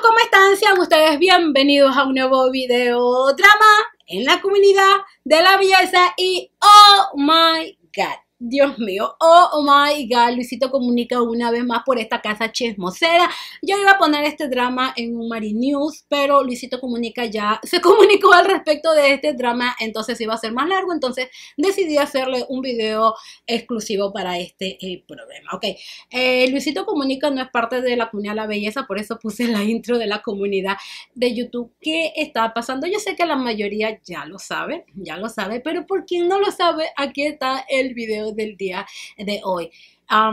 ¿cómo están? Sean ustedes bienvenidos a un nuevo video drama en la comunidad de la belleza y oh my god. Dios mío, oh, oh, my god, Luisito comunica una vez más por esta casa chismosera. Yo iba a poner este drama en un Marine News, pero Luisito comunica ya, se comunicó al respecto de este drama, entonces iba a ser más largo, entonces decidí hacerle un video exclusivo para este eh, problema. Ok, eh, Luisito comunica no es parte de la comunidad la belleza, por eso puse la intro de la comunidad de YouTube. ¿Qué está pasando? Yo sé que la mayoría ya lo sabe, ya lo sabe, pero por quién no lo sabe, aquí está el video del día de hoy.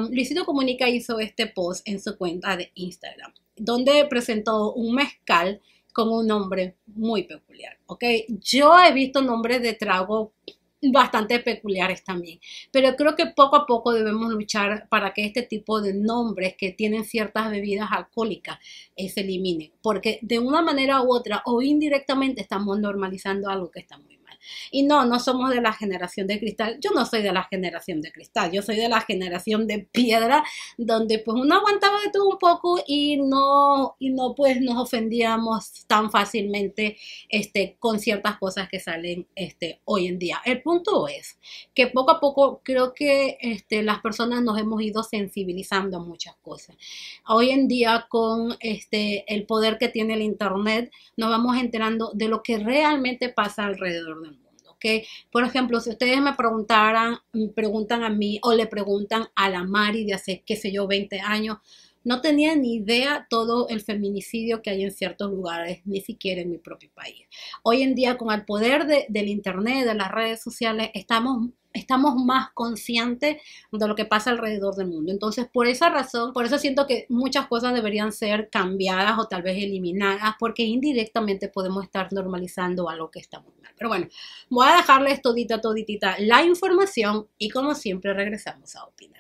Luisito Comunica hizo este post en su cuenta de Instagram, donde presentó un mezcal con un nombre muy peculiar, Okay, Yo he visto nombres de trago bastante peculiares también. Pero creo que poco a poco debemos luchar para que este tipo de nombres que tienen ciertas bebidas alcohólicas eh, se eliminen, porque de una manera u otra o indirectamente estamos normalizando algo que estamos y no, no somos de la generación de cristal. Yo no soy de la generación de cristal, yo soy de la generación de piedra, donde pues uno aguantaba de todo un poco y no, y no pues nos ofendíamos tan fácilmente este, con ciertas cosas que salen este, hoy en día. El punto es que poco a poco creo que este, las personas nos hemos ido sensibilizando a muchas cosas. Hoy en día con este, el poder que tiene el Internet nos vamos enterando de lo que realmente pasa alrededor de nosotros que, por ejemplo, si ustedes me preguntaran, me mm, preguntan a mí o le preguntan a la Mari de hace, qué sé yo, 20 años, no tenía ni idea todo el feminicidio que hay en ciertos lugares, ni siquiera en mi propio país. Hoy en día, con el poder del Internet, de las redes sociales, estamos estamos más conscientes de lo que pasa alrededor del mundo. Entonces, por esa razón, por eso siento que muchas cosas deberían ser cambiadas o tal vez eliminadas, porque indirectamente podemos estar normalizando algo que está mal. Pero bueno, voy a dejarles todita, toditita la información y como siempre regresamos a opinar.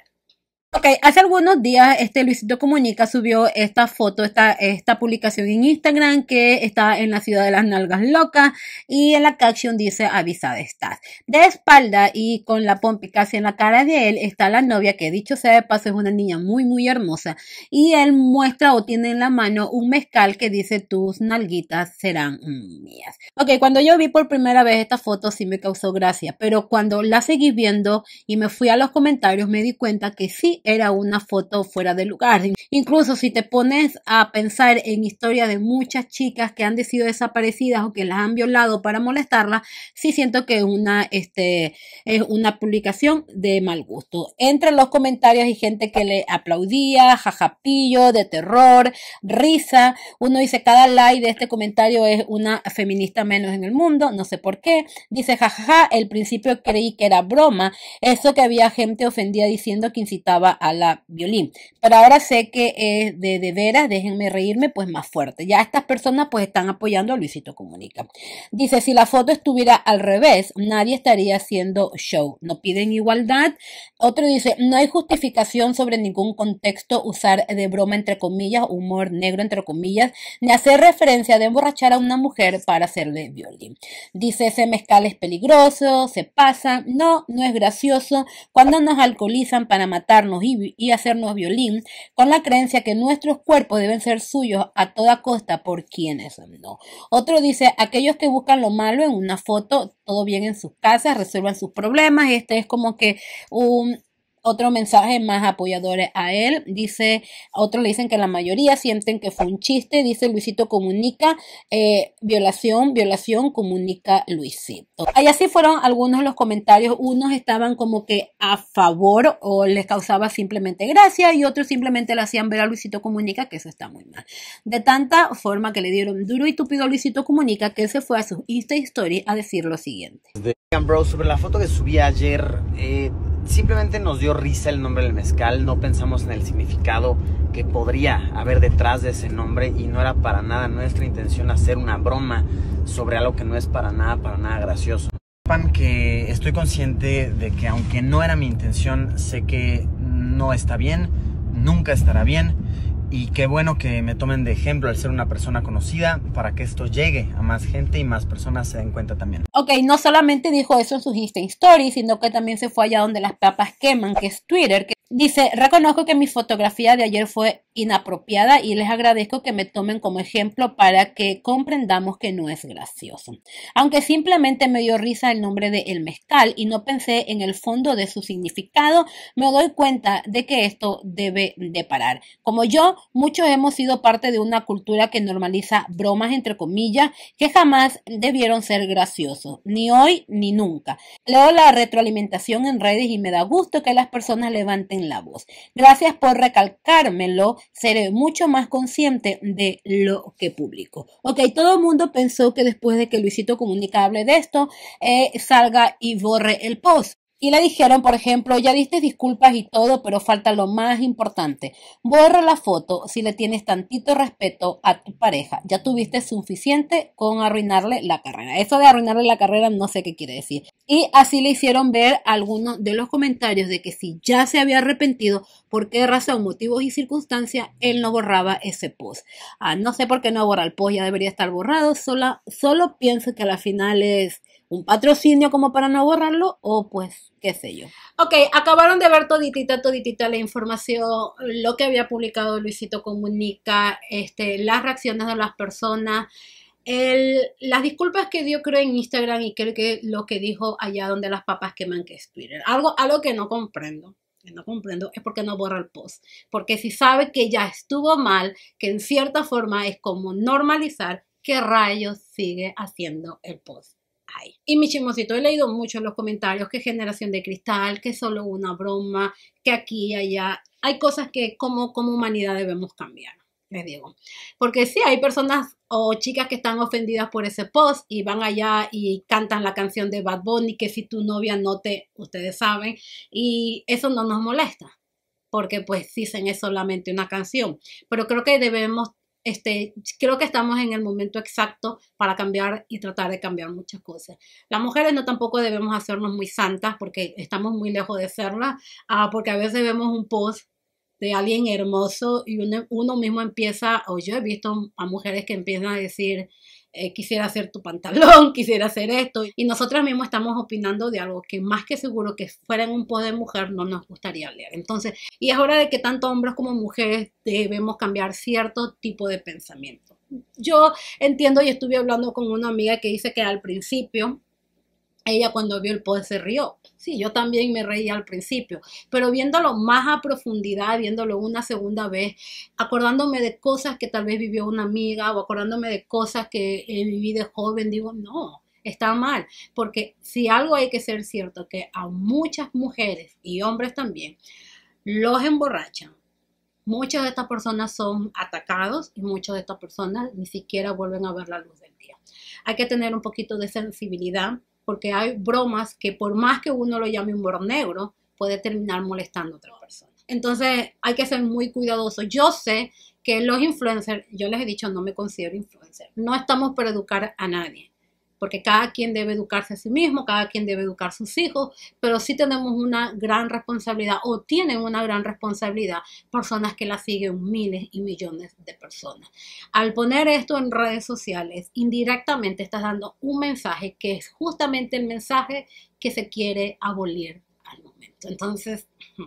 Ok, hace algunos días este Luisito Comunica subió esta foto, esta, esta publicación en Instagram que está en la ciudad de las nalgas locas y en la caption dice avisada estás. De espalda y con la pompi en la cara de él está la novia que dicho sea de paso es una niña muy muy hermosa y él muestra o tiene en la mano un mezcal que dice tus nalguitas serán mías. Ok, cuando yo vi por primera vez esta foto sí me causó gracia, pero cuando la seguí viendo y me fui a los comentarios me di cuenta que sí era una foto fuera de lugar. Incluso si te pones a pensar en historias de muchas chicas que han sido desaparecidas o que las han violado para molestarlas, sí siento que una, este, es una publicación de mal gusto. Entre los comentarios hay gente que le aplaudía, jajapillo, de terror, risa. Uno dice, cada like de este comentario es una feminista menos en el mundo, no sé por qué. Dice, jajaja, el principio creí que era broma. Eso que había gente ofendida diciendo que incitaba a la violín. Pero ahora sé que es eh, de, de veras, déjenme reírme, pues más fuerte. Ya estas personas pues están apoyando a Luisito Comunica. Dice, si la foto estuviera al revés, nadie estaría haciendo show. No piden igualdad. Otro dice, no hay justificación sobre ningún contexto usar de broma entre comillas, humor negro entre comillas, ni hacer referencia de emborrachar a una mujer para hacerle violín. Dice, ese mezcal es peligroso, se pasa, no, no es gracioso. Cuando nos alcoholizan para matarnos y, y hacernos violín con la creencia que nuestros cuerpos deben ser suyos a toda costa por quienes no. Otro dice, aquellos que buscan lo malo en una foto, todo bien en sus casas, resuelvan sus problemas. Este es como que un, otro mensaje más apoyadores a él. Dice, otros otro le dicen que la mayoría sienten que fue un chiste. Dice Luisito comunica, eh, violación, violación, comunica Luisito. Ahí así fueron algunos de los comentarios. Unos estaban como que a favor o les causaba simplemente gracia y otros simplemente le hacían ver a Luisito comunica que eso está muy mal. De tanta forma que le dieron duro y tupido a Luisito comunica que él se fue a su Insta Story a decir lo siguiente. sobre la foto que subí ayer, eh, simplemente nos dio risa el nombre del mezcal, no pensamos en el significado que podría haber detrás de ese nombre y no era para nada nuestra intención hacer una broma sobre algo que no es para nada, para nada gracioso. Sepan que estoy consciente de que aunque no era mi intención, sé que no está bien, nunca estará bien y qué bueno que me tomen de ejemplo al ser una persona conocida para que esto llegue a más gente y más personas se den cuenta también. Ok, no solamente dijo eso en sus Insta Stories, sino que también se fue allá donde las papas queman, que es Twitter. Que dice, reconozco que mi fotografía de ayer fue inapropiada y les agradezco que me tomen como ejemplo para que comprendamos que no es gracioso. Aunque simplemente me dio risa el nombre de El Mezcal y no pensé en el fondo de su significado, me doy cuenta de que esto debe de parar. Como yo, muchos hemos sido parte de una cultura que normaliza bromas entre comillas que jamás debieron ser graciosos, ni hoy ni nunca. Leo la retroalimentación en redes y me da gusto que las personas levanten la voz. Gracias por recalcármelo, seré mucho más consciente de lo que publico. Ok, todo el mundo pensó que después de que Luisito Comunicable de esto, eh, salga y borre el post y le dijeron, por ejemplo, ya diste disculpas y todo, pero falta lo más importante. Borra la foto si le tienes tantito respeto a tu pareja. Ya tuviste suficiente con arruinarle la carrera. Eso de arruinarle la carrera no sé qué quiere decir. Y así le hicieron ver algunos de los comentarios de que si ya se había arrepentido, por qué razón, motivos y circunstancias, él no borraba ese post. Ah, no sé por qué no borra el post, ya debería estar borrado. Solo, solo pienso que a la final es un patrocinio como para no borrarlo o pues qué sé yo. Ok, acabaron de ver toditita, toditita la información, lo que había publicado Luisito Comunica, este, las reacciones de las personas, las disculpas que dio creo en Instagram y creo que lo que dijo allá donde las papas queman que es Twitter. Algo, algo que no comprendo no comprendo es porque no borra el post. Porque si sabe que ya estuvo mal, que en cierta forma es como normalizar, ¿qué rayos sigue haciendo el post? Y mi chimosito, he leído mucho en los comentarios que generación de cristal, que solo una broma, que aquí y allá. Hay cosas que como, como humanidad debemos cambiar les digo. Porque si hay personas o chicas que están ofendidas por ese post y van allá y cantan la canción de Bad Bunny, que si tu novia no te, ustedes saben, y eso no nos molesta, porque pues dicen es solamente una canción. Pero creo que debemos este, creo que estamos en el momento exacto para cambiar y tratar de cambiar muchas cosas. Las mujeres no tampoco debemos hacernos muy santas porque estamos muy lejos de serlas, ah, porque a veces vemos un post de alguien hermoso y uno mismo empieza, o yo he visto a mujeres que empiezan a decir, eh, quisiera hacer tu pantalón, quisiera hacer esto. Y nosotras mismas estamos opinando de algo que más que seguro que fuera en un poder mujer no nos gustaría leer. Entonces, y es hora de que tanto hombres como mujeres debemos cambiar cierto tipo de pensamiento. Yo entiendo y estuve hablando con una amiga que dice que al principio ella cuando vio el poder se rió. Sí, yo también me reía al principio, pero viéndolo más a profundidad, viéndolo una segunda vez, acordándome de cosas que tal vez vivió una amiga o acordándome de cosas que eh, viví de joven, digo, no, está mal, porque si algo hay que ser cierto, que a muchas mujeres y hombres también los emborrachan. Muchas de estas personas son atacados y muchas de estas personas ni siquiera vuelven a ver la luz del día. Hay que tener un poquito de sensibilidad porque hay bromas que por más que uno lo llame un negro, puede terminar molestando a otra persona. Entonces hay que ser muy cuidadoso. Yo sé que los influencers, yo les he dicho, no me considero influencer. No estamos para educar a nadie porque cada quien debe educarse a sí mismo, cada quien debe educar a sus hijos, pero sí tenemos una gran responsabilidad o tienen una gran responsabilidad personas que la siguen miles y millones de personas. Al poner esto en redes sociales, indirectamente estás dando un mensaje que es justamente el mensaje que se quiere abolir al momento. Entonces... Hmm,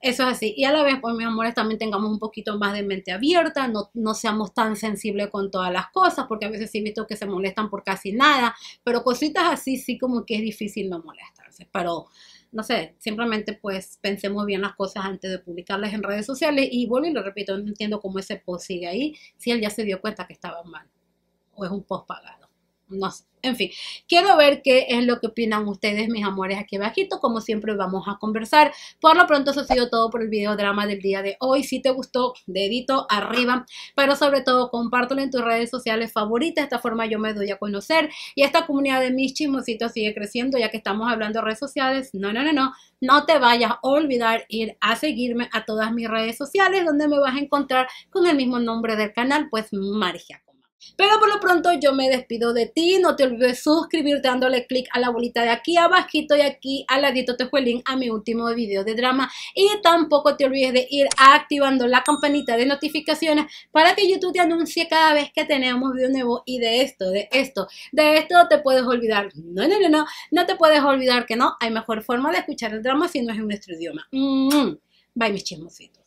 eso es así. Y a la vez, pues, mis amores, también tengamos un poquito más de mente abierta, no, no seamos tan sensibles con todas las cosas, porque a veces sí he visto que se molestan por casi nada, pero cositas así sí como que es difícil no molestarse. Pero, no sé, simplemente pues pensemos bien las cosas antes de publicarlas en redes sociales. Y bueno, y lo repito, no entiendo cómo ese post sigue ahí, si él ya se dio cuenta que estaba mal, o es un post pagado no sé. En fin, quiero ver qué es lo que opinan ustedes, mis amores, aquí abajito. Como siempre, vamos a conversar. Por lo pronto, eso ha sido todo por el video drama del día de hoy. Si te gustó, dedito arriba. Pero sobre todo, compártelo en tus redes sociales favoritas. De esta forma yo me doy a conocer. Y esta comunidad de mis chismositos sigue creciendo, ya que estamos hablando de redes sociales. No, no, no, no. No te vayas a olvidar ir a seguirme a todas mis redes sociales, donde me vas a encontrar con el mismo nombre del canal, pues Margia. Pero por lo pronto yo me despido de ti, no te olvides suscribirte dándole click a la bolita de aquí abajito y aquí al ladito te fue el link a mi último video de drama y tampoco te olvides de ir activando la campanita de notificaciones para que YouTube te anuncie cada vez que tenemos video nuevo y de esto, de esto, de esto te puedes olvidar, no, no, no, no, no te puedes olvidar que no, hay mejor forma de escuchar el drama si no es en nuestro idioma. Mm, mm. Bye mis chismositos.